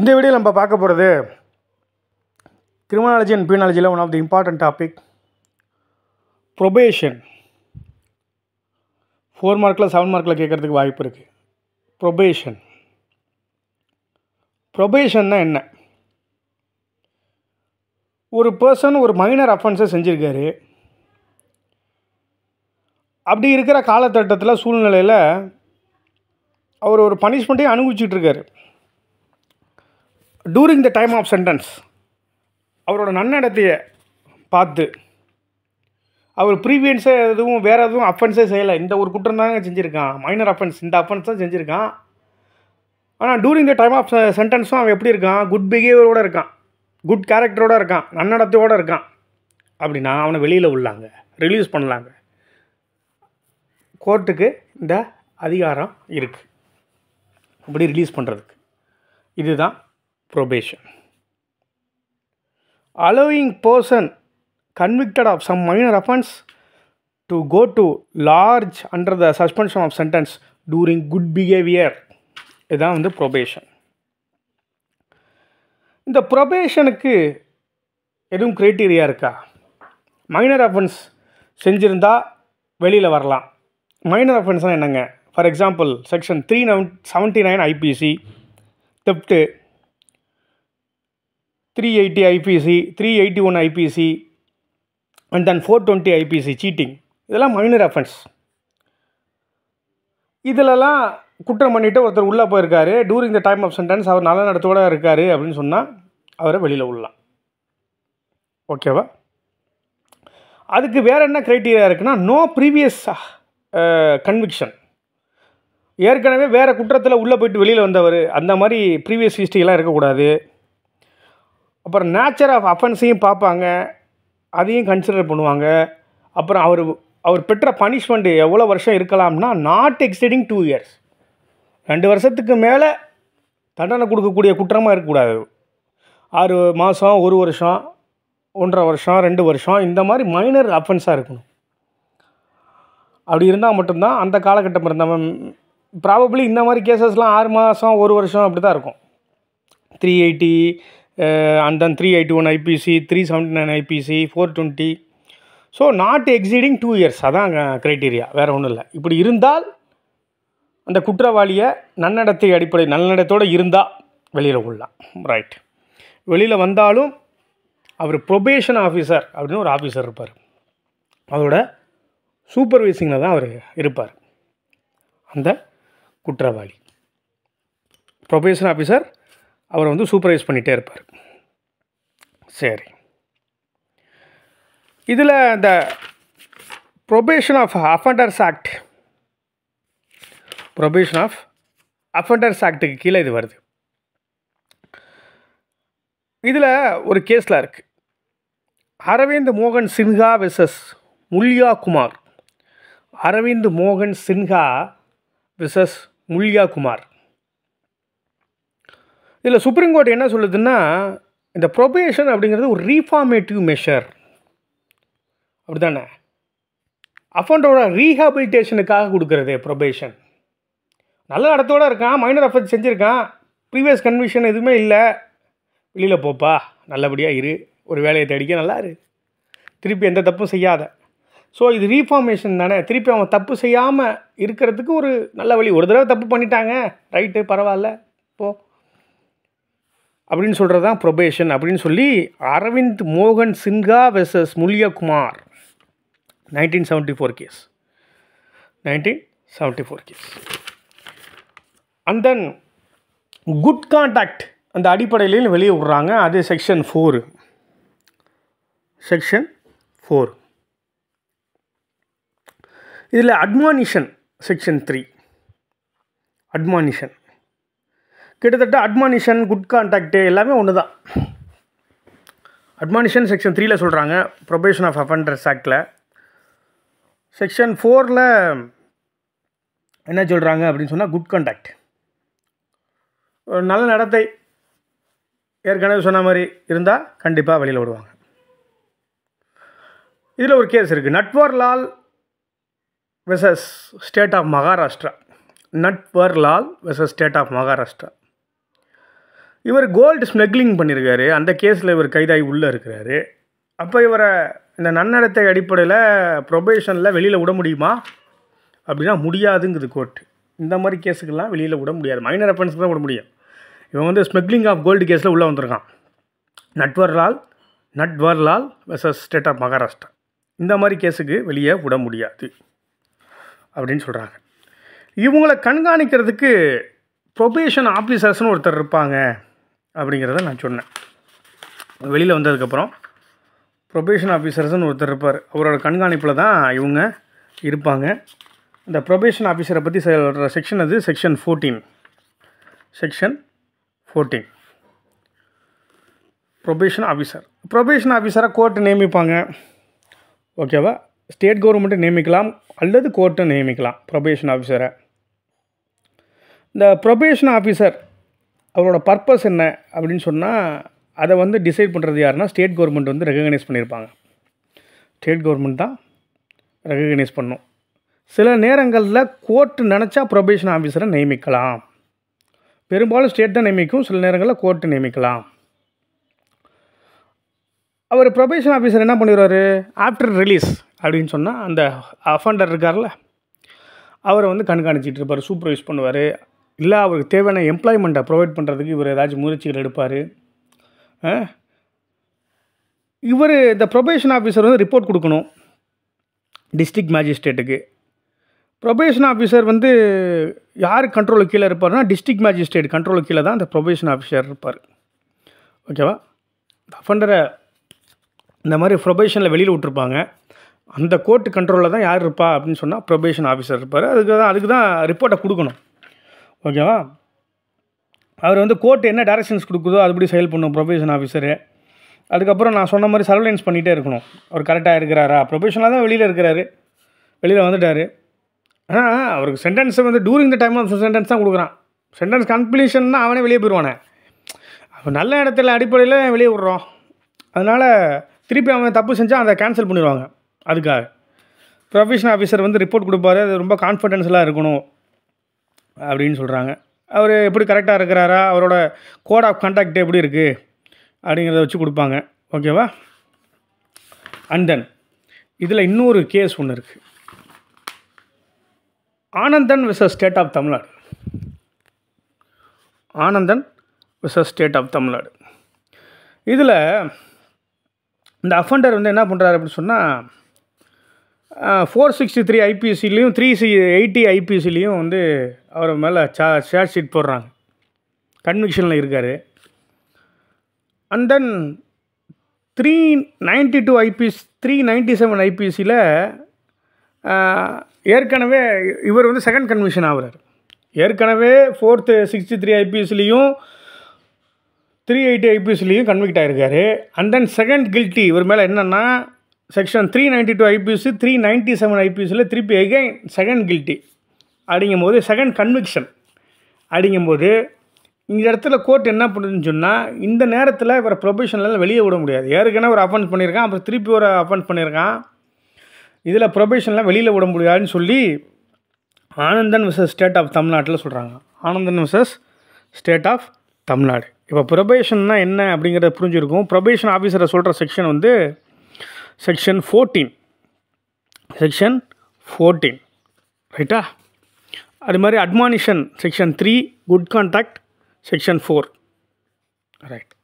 இந்த வீடியோ நம்ம பார்க்க போகிறது கிரிமினாலஜி அண்ட் பியூனாலஜியில் one of the important topic probation four மார்க்கில் செவன் மார்க்கில் கேட்குறதுக்கு வாய்ப்பு இருக்குது ப்ரொபேஷன் ப்ரொபேஷன்னா என்ன ஒரு பர்சன் ஒரு மைனர் அஃபென்ஸை செஞ்சுருக்காரு அப்படி இருக்கிற காலத்தட்டத்தில் சூழ்நிலையில் அவர் ஒரு பனிஷ்மெண்ட்டையும் அனுபவிச்சுட்ருக்காரு during the time of sentence அவரோட நன்னடத்தையை பார்த்து அவர் ப்ரீவியன்ஸே எதுவும் வேறு எதுவும் அஃபென்ஸே செய்யலை இந்த ஒரு குற்றம் தாங்க செஞ்சுருக்கான் மைனர் அஃபென்ஸ் இந்த அஃபென்ஸ் தான் செஞ்சுருக்கான் ஆனால் டூரிங் த டைம் ஆஃப் சென்டென்ஸும் அவன் எப்படி இருக்கான் குட் பிஹேவியரோடு இருக்கான் குட் கேரக்டரோடு இருக்கான் நன்னடத்தையோடு இருக்கான் அப்படின்னா அவனை வெளியில் உள்ளாங்க ரிலீஸ் பண்ணலாங்க கோர்ட்டுக்கு இந்த அதிகாரம் இருக்குது அப்படி ரிலீஸ் பண்ணுறதுக்கு இதுதான் probation. Allowing person convicted of some minor offence to go to large under the suspension of sentence during good behavior இதுதான் வந்து ப்ரொபேஷன் இந்த ப்ரொபேஷனுக்கு எதுவும் க்ரைட்டீரியா இருக்கா மைனர் அஃபென்ஸ் செஞ்சுருந்தால் வெளியில் வரலாம் மைனர் அஃபென்ஸ்னால் என்னங்க for example section three nine seventy nine IPC theft three eighty IPC three eighty one IPC and then four twenty IPC cheating இதெல்லாம் மைனர் அஃபென்ஸ் இதிலலாம் குற்றம் பண்ணிவிட்டு ஒருத்தர் உள்ளே போயிருக்காரு during the time of sentence அவர் நல்ல நடத்தோடு இருக்கார் அப்படின்னு சொன்னால் அவரை வெளியில் விடலாம் ஓகேவா அதுக்கு வேறு என்ன க்ரைட்டீரியா இருக்குன்னா நோ ப்ரீவியஸ் கன்விக்ஷன் ஏற்கனவே வேறு குற்றத்தில் உள்ளே போயிட்டு வெளியில் வந்தவர் அந்த மாதிரி ப்ரீவியஸ் ஹிஸ்ட்ரியெலாம் இருக்கக்கூடாது அப்புறம் நேச்சர் ஆஃப் அஃபென்ஸையும் பார்ப்பாங்க அதையும் கன்சிடர் பண்ணுவாங்க அப்புறம் அவர் அவர் பெற்ற பனிஷ்மெண்ட்டு எவ்வளோ வருஷம் இருக்கலாம்னா நாட் எக்ஸ்டெடிங் டூ இயர்ஸ் ரெண்டு வருஷத்துக்கு மேலே தண்டனை கொடுக்கக்கூடிய குற்றமாக இருக்கக்கூடாது ஆறு மாதம் ஒரு வருஷம் ஒன்றரை வருஷம் ரெண்டு வருஷம் இந்த மாதிரி மைனர் அஃபென்ஸாக இருக்கணும் அப்படி இருந்தால் மட்டும்தான் அந்த காலகட்டம் இருந்தால் ப்ராபப்ளி இந்த மாதிரி கேசஸ்லாம் ஆறு மாதம் ஒரு வருஷம் அப்படி தான் இருக்கும் three eighty three one IPC three 381 nine IPC four twenty so not exceeding two years அதான் க்ரைட்டீரியா வேறு ஒன்றும் இல்லை இப்படி இருந்தால் அந்த குற்றவாளியை நன்னடத்தை அடிப்படை நல்லடத்தோடு இருந்தால் வெளியில் உள்ளலாம் ரைட் வெளியில் வந்தாலும் அவர் ப்ரொபேஷன் ஆஃபீஸர் அப்படின்னு ஒரு ஆஃபீஸர் இருப்பார் அதோட சூப்பர்வைசிங்கில் தான் அவர் இருப்பார் அந்த குற்றவாளி ப்ரொபேஷன் ஆஃபீஸர் அவர் வந்து சூப்பர்வைஸ் பண்ணிகிட்டே இருப்பார் சரி இதில் இந்த probation of offenders act probation of offenders ஆக்டுக்கு கீழே இது வருது இதில் ஒரு கேஸில் இருக்குது அரவிந்த் மோகன் சின்ஹா விசஸ் முல்யா குமார் அரவிந்த் மோகன் சின்ஹா விசஸ் முல்யா குமார் இதில் சுப்ரீம் கோர்ட் என்ன சொல்லுதுன்னா இந்த ப்ரொபேஷன் அப்படிங்கிறது ஒரு ரீஃபார்மேட்டிவ் மெஷர் அப்படி தானே அஃபண்டோட ரீஹாபிலிட்டேஷனுக்காக கொடுக்குறது ப்ரொபேஷன் நல்ல இடத்தோடு இருக்கான் மைனர் அஃபெக்ட் செஞ்சுருக்கான் ப்ரீவியஸ் கன்விஷன் எதுவுமே இல்லை வெளியில் போப்பா நல்லபடியாக இரு ஒரு வேலையை தேடிக்க நல்லா இரு திருப்பி எந்த தப்பும் செய்யாத ஸோ இது ரீஃபார்மேஷன் தானே திருப்பி அவன் தப்பு செய்யாமல் இருக்கிறதுக்கு ஒரு நல்ல வழி ஒரு தடவை தப்பு பண்ணிட்டாங்க ரைட்டு பரவாயில்ல போ அப்படின்னு சொல்கிறது தான் ப்ரொபேஷன் அப்படின்னு சொல்லி அரவிந்த் மோகன் Sinha versus Mulyakumar nineteen seventy four case nineteen seventy four case and then good contact அந்த அடிப்படையிலையும் வெளியே விட்றாங்க அது செக்ஷன் ஃபோரு செக்ஷன் ஃபோர் இதில் அட்மானிஷன் செக்ஷன் த்ரீ அட்மானிஷன் கிட்டத்தட்ட அட்மானிஷன் குட் கான்டாக்டு எல்லாமே ஒன்று தான் அட்மானிஷன் செக்ஷன் த்ரீல சொல்கிறாங்க ப்ரொபேஷன் ஆஃப் அஃபண்டர்ஸ் ஆக்டில் செக்ஷன் ஃபோரில் என்ன சொல்கிறாங்க அப்படின்னு சொன்னால் குட் கான்டாக்ட் நல்ல நடத்தை ஏற்கனவே சொன்ன மாதிரி இருந்தால் கண்டிப்பாக வெளியில் விடுவாங்க இதில் ஒரு கேஸ் இருக்குது Natwarlal versus state of Maharashtra Natwarlal versus state of Maharashtra இவர் கோல்டு ஸ்மக்லிங் பண்ணியிருக்காரு அந்த கேஸில் இவர் கைதாகி உள்ளே இருக்கிறாரு அப்போ இவரை இந்த நன்னடத்தை அடிப்படையில் ப்ரொபேஷனில் வெளியில் விட முடியுமா அப்படின்னா முடியாதுங்குது கோர்ட்டு இந்த மாதிரி கேஸுக்கெல்லாம் வெளியில் விட முடியாது மைனர் அஃபென்ஸ் தான் விட முடியும் இவன் வந்து ஸ்மக்லிங் ஆஃப் கோல்டு கேஸில் உள்ளே வந்திருக்கான் Natwarlal Natwarlal versus state of Maharashtra இந்த மாதிரி கேஸுக்கு வெளியே விட முடியாது அப்படின்னு சொல்கிறாங்க இவங்களை கண்காணிக்கிறதுக்கு ப்ரொபேஷன் ஆஃபீஸர்ஸ்னு ஒருத்தர் இருப்பாங்க அப்படிங்கிறத நான் சொன்னேன் வெளியில் வந்ததுக்கப்புறம் ப்ரொபேஷன் ஆஃபீஸர்ஸ்னு ஒருத்தர் இருப்பார் அவரோட கண்காணிப்பில் தான் இவங்க இருப்பாங்க இந்த ப்ரொபேஷன் ஆஃபீஸரை பற்றி சொல்கிற செக்ஷன் அது section fourteen section fourteen probation officer probation ஆஃபீஸரை கோர்ட்டு நியமிப்பாங்க ஓகேவா ஸ்டேட் கவர்மெண்ட்டு நியமிக்கலாம் அல்லது கோர்ட்டை நியமிக்கலாம் ப்ரொபேஷன் ஆஃபீஸரை இந்த ப்ரொபேஷன் ஆஃபீஸர் அவரோட பர்பஸ் என்ன அப்படின்னு சொன்னால் அதை வந்து டிசைட் பண்ணுறது யாருன்னா ஸ்டேட் கவர்மெண்ட் வந்து ரெகனைஸ் பண்ணியிருப்பாங்க ஸ்டேட் கவர்மெண்ட் தான் ரெகனைஸ் பண்ணும் சில நேரங்களில் கோர்ட்டு நினச்சா ப்ரொபேஷன் ஆஃபீஸரை நியமிக்கலாம் பெரும்பாலும் ஸ்டேட் தான் நியமிக்கும் சில நேரங்களில் கோர்ட்டு நியமிக்கலாம் அவர் ப்ரொபேஷன் ஆஃபீஸர் என்ன பண்ணிடுவார் ஆஃப்டர் ரிலீஸ் அப்படின்னு சொன்னால் அந்த அஃபண்டர் இருக்கார்ல அவரை வந்து கண்காணிச்சிகிட்டு இருப்பார் சூப்பர்வைஸ் பண்ணுவார் இல்லை அவருக்கு தேவையான எம்ப்ளாய்மெண்ட்டை ப்ரொவைட் பண்ணுறதுக்கு இவர் ஏதாச்சும் முயற்சிகள் எடுப்பார் இவர் இந்த ப்ரொபேஷன் ஆஃபீஸர் வந்து ரிப்போர்ட் கொடுக்கணும் டிஸ்ட்ரிக் மேஜிஸ்ட்ரேட்டுக்கு ப்ரொபேஷன் ஆஃபீஸர் வந்து யார் கண்ட்ரோலுக்கு கீழே இருப்பார்னா டிஸ்ட்ரிக் மேஜிஸ்ட்ரேட் கண்ட்ரோலுக்கு கீழே தான் அந்த ப்ரொபேஷன் ஆஃபீஸர் இருப்பார் ஓகேவா இந்த அஃபண்டரை இந்த மாதிரி ப்ரொபேஷனில் வெளியில் விட்டுருப்பாங்க அந்த கோர்ட்டு கண்ட்ரோலில் தான் யார் இருப்பா அப்படின்னு சொன்னால் ப்ரொபேஷன் ஆஃபீஸர் இருப்பார் அதுக்கு தான் அதுக்கு தான் ரிப்போர்ட்டை கொடுக்கணும் ஓகேவா அவர் வந்து கோர்ட் என்ன டேரக்ஷன்ஸ் கொடுக்குதோ அதுபடி செயல் பண்ணும் ப்ரொபேஷன் ஆஃபீஸரு அதுக்கப்புறம் நான் சொன்ன மாதிரி சர்வலைன்ஸ் பண்ணிகிட்டே இருக்கணும் அவர் கரெக்டாக இருக்கிறாரா ப்ரொபேஷனாக தான் வெளியில் இருக்கிறாரு வெளியில் வந்துட்டார் ஆனால் அவருக்கு சென்டென்ஸை வந்து during the time of sentence தான் கொடுக்குறான் சென்டென்ஸ் கம்ப்ளீஷன்னா அவனே வெளியே போயிடுவானே அப்போ நல்ல இடத்துல அடிப்படையில் வெளியே விட்றோம் அதனால் திருப்பி அவன் தப்பு செஞ்சால் அதை கேன்சல் பண்ணிடுவாங்க அதுக்காக ப்ரொஃபஷன் ஆஃபீஸர் வந்து ரிப்போர்ட் கொடுப்பாரு அது ரொம்ப கான்ஃபிடென்ஸ்லாம் இருக்கணும் அப்படின்னு சொல்கிறாங்க அவர் எப்படி கரெக்டாக இருக்கிறாரா அவரோட கோட் ஆஃப் கண்டாக்ட் எப்படி இருக்குது அப்படிங்கிறத வச்சு கொடுப்பாங்க ஓகேவா அண்ட் தென் இதில் இன்னொரு கேஸ் ஒன்று இருக்குது Anandan versus state of Tamil Nadu Anandan versus state of Tamil Nadu இதில் இந்த அஃபண்டர் வந்து என்ன பண்ணுறாரு அப்படின்னு சொன்னால் ஃபோர் சிக்ஸ்டி த்ரீ ஐபிசிலையும் த்ரீ சி எயிட்டி ஐபிசிலையும் வந்து அவர் மேலே சா ஷேர் ஷீட் போடுறாங்க கன்விக்ஷனில் இருக்கார் and then three ninety two IPS three ninety seven ஐபிஎஸ்சியில் ஏற்கனவே இவர் வந்து செகண்ட் கன்விஷன் ஆகிறார் ஏற்கனவே ஃபோர்த்து சிக்ஸ்டி த்ரீ ஐபிஎஸ்லேயும் த்ரீ எயிட்டி ஐபிஎஸ்லேயும் கன்விக்ட் ஆகிருக்காரு அண்ட் தென் செகண்ட் கில்ட்டி இவர் மேலே என்னென்னா section three ninety two IPS three ninety seven ஐபிஎஸில் திருப்பி எகைன் செகண்ட் கில்ட்டி அப்படிங்கும் போது செகண்ட் கன்விக்ஷன் அப்படிங்கும்போது இந்த இடத்துல கோர்ட் என்ன பண்ணுதுன்னு சொன்னால் இந்த நேரத்தில் இவரை ப்ரொபேஷனில் வெளியே விட முடியாது ஏற்கனவே ஒரு அஃபென்ஸ் பண்ணியிருக்கான் அப்புறம் திருப்பி ஒரு அஃபென்ஸ் பண்ணியிருக்கான் இதில் ப்ரொபேஷன்லாம் வெளியில் விட முடியாதுன்னு சொல்லி ஆனந்தன் விசஸ் ஸ்டேட் ஆஃப் தமிழ்நாட்டில் சொல்கிறாங்க Anandan versus state of Tamil Nadu இப்போ ப்ரொபேஷன்னா என்ன அப்படிங்கிறத புரிஞ்சுருக்கும் ப்ரொபேஷன் ஆஃபீஸரை சொல்கிற செக்ஷன் வந்து செக்ஷன் ஃபோர்டீன் செக்ஷன் ஃபோர்டீன் ரைட்டா அது மாதிரி admonition section three good contact section four right